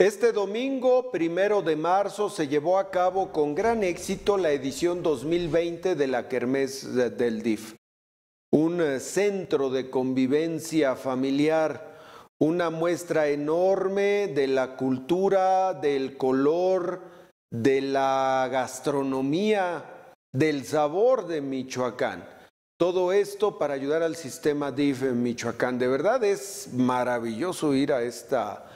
Este domingo, primero de marzo, se llevó a cabo con gran éxito la edición 2020 de la Kermés eh, del DIF. Un eh, centro de convivencia familiar, una muestra enorme de la cultura, del color, de la gastronomía, del sabor de Michoacán. Todo esto para ayudar al sistema DIF en Michoacán. De verdad es maravilloso ir a esta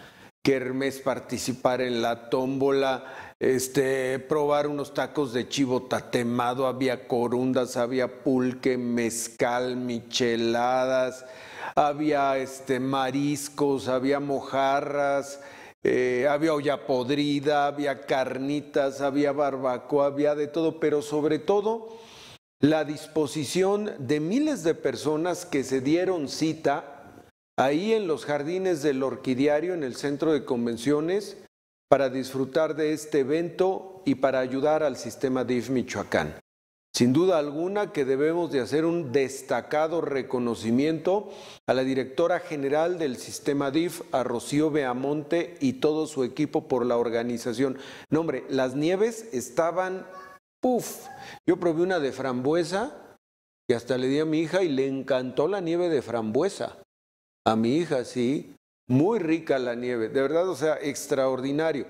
participar participar en la tómbola, este, probar unos tacos de chivo tatemado, había corundas, había pulque, mezcal, micheladas, había este, mariscos, había mojarras, eh, había olla podrida, había carnitas, había barbacoa, había de todo, pero sobre todo la disposición de miles de personas que se dieron cita ahí en los jardines del Orquidiario, en el centro de convenciones, para disfrutar de este evento y para ayudar al sistema DIF Michoacán. Sin duda alguna que debemos de hacer un destacado reconocimiento a la directora general del sistema DIF, a Rocío Beamonte y todo su equipo por la organización. Nombre, hombre, las nieves estaban, ¡puf! yo probé una de frambuesa y hasta le di a mi hija y le encantó la nieve de frambuesa a mi hija sí, muy rica la nieve, de verdad, o sea, extraordinario.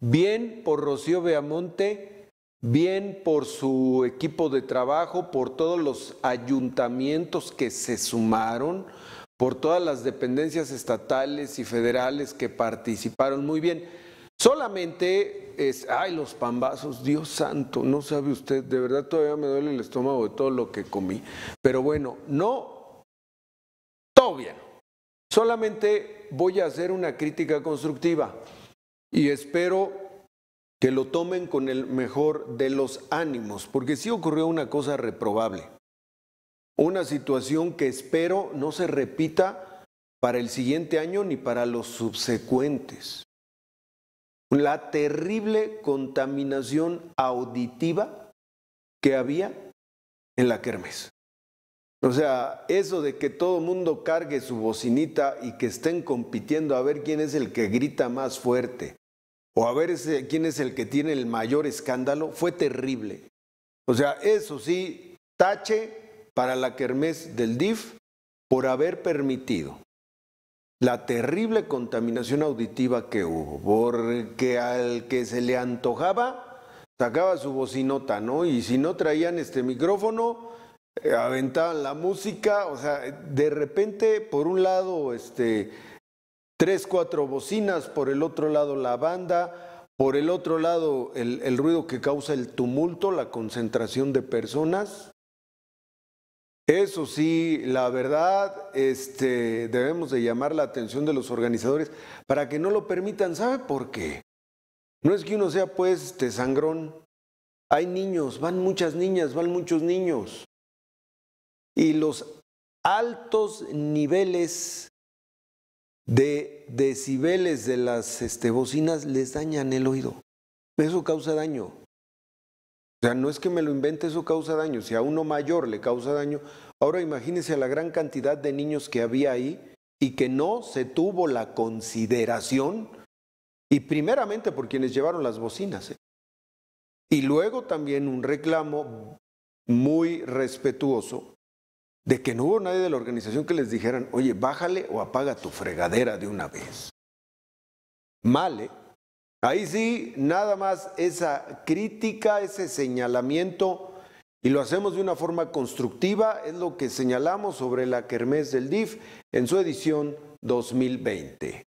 Bien por Rocío Beamonte, bien por su equipo de trabajo, por todos los ayuntamientos que se sumaron, por todas las dependencias estatales y federales que participaron muy bien. Solamente es, ay, los pambazos, Dios santo, no sabe usted, de verdad todavía me duele el estómago de todo lo que comí. Pero bueno, no, todo bien. Solamente voy a hacer una crítica constructiva y espero que lo tomen con el mejor de los ánimos, porque sí ocurrió una cosa reprobable, una situación que espero no se repita para el siguiente año ni para los subsecuentes. La terrible contaminación auditiva que había en la Kermes. O sea, eso de que todo mundo cargue su bocinita y que estén compitiendo a ver quién es el que grita más fuerte o a ver quién es el que tiene el mayor escándalo fue terrible. O sea, eso sí, tache para la kermés del DIF por haber permitido la terrible contaminación auditiva que hubo, porque al que se le antojaba sacaba su bocinota, ¿no? Y si no traían este micrófono, eh, aventaban la música, o sea, de repente, por un lado, este, tres, cuatro bocinas, por el otro lado la banda, por el otro lado el, ruido que causa el tumulto, la concentración de personas. Eso sí, la verdad, este, debemos de llamar la atención de los organizadores para que no lo permitan. ¿Sabe por qué? No es que uno sea pues este, sangrón. Hay niños, van muchas niñas, van muchos niños y los altos niveles de decibeles de las este, bocinas les dañan el oído. Eso causa daño. O sea, no es que me lo invente, eso causa daño. Si a uno mayor le causa daño, ahora imagínense la gran cantidad de niños que había ahí y que no se tuvo la consideración, y primeramente por quienes llevaron las bocinas. ¿eh? Y luego también un reclamo muy respetuoso de que no hubo nadie de la organización que les dijeran, oye, bájale o apaga tu fregadera de una vez. Male, ahí sí, nada más esa crítica, ese señalamiento, y lo hacemos de una forma constructiva, es lo que señalamos sobre la Kermés del DIF en su edición 2020.